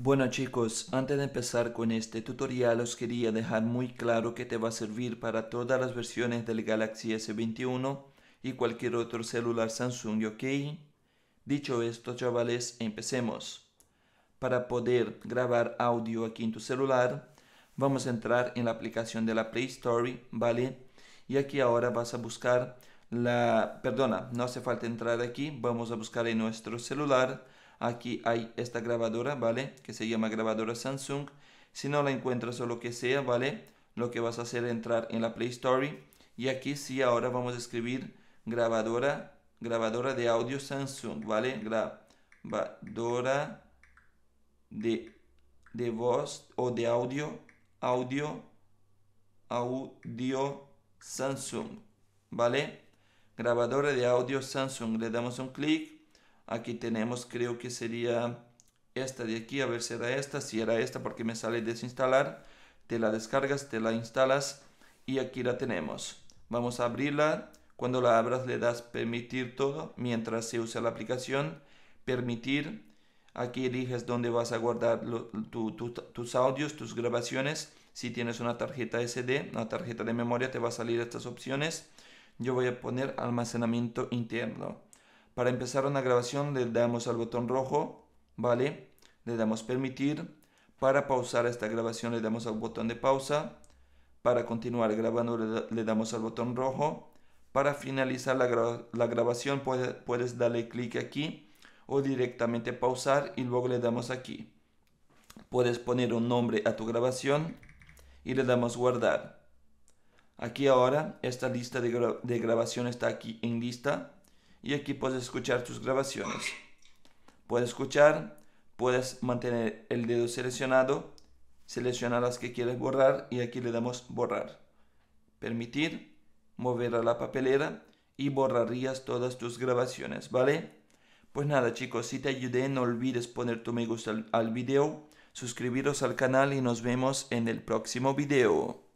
Bueno chicos, antes de empezar con este tutorial os quería dejar muy claro que te va a servir para todas las versiones del Galaxy S21 y cualquier otro celular Samsung, ¿ok? Dicho esto chavales, empecemos. Para poder grabar audio aquí en tu celular, vamos a entrar en la aplicación de la Play Store, ¿vale? Y aquí ahora vas a buscar la... Perdona, no hace falta entrar aquí, vamos a buscar en nuestro celular Aquí hay esta grabadora, ¿vale? Que se llama grabadora Samsung. Si no la encuentras o lo que sea, ¿vale? Lo que vas a hacer es entrar en la Play Store. Y aquí sí, ahora vamos a escribir grabadora, grabadora de audio Samsung, ¿vale? Grabadora de, de voz o de audio, audio, audio Samsung, ¿vale? Grabadora de audio Samsung. Le damos un clic Aquí tenemos, creo que sería esta de aquí, a ver si era esta, si era esta porque me sale desinstalar, te la descargas, te la instalas y aquí la tenemos. Vamos a abrirla, cuando la abras le das permitir todo mientras se usa la aplicación, permitir, aquí eliges dónde vas a guardar tus audios, tus grabaciones, si tienes una tarjeta SD, una tarjeta de memoria te va a salir estas opciones, yo voy a poner almacenamiento interno. Para empezar una grabación le damos al botón rojo, ¿vale? Le damos permitir. Para pausar esta grabación le damos al botón de pausa. Para continuar grabando le, damos al botón rojo. Para finalizar la, grabación puedes darle clic aquí o directamente pausar y luego le damos aquí. Puedes poner un nombre a tu grabación y le damos guardar. Aquí ahora esta lista de, de grabación está aquí en lista y aquí puedes escuchar tus grabaciones. Puedes escuchar, puedes mantener el dedo seleccionado, seleccionar las que quieres borrar y aquí le damos borrar. Permitir, mover a la papelera y borrarías todas tus grabaciones, ¿vale? Pues nada chicos, si te ayudé no olvides poner tu me gusta al, video, suscribiros al canal y nos vemos en el próximo video.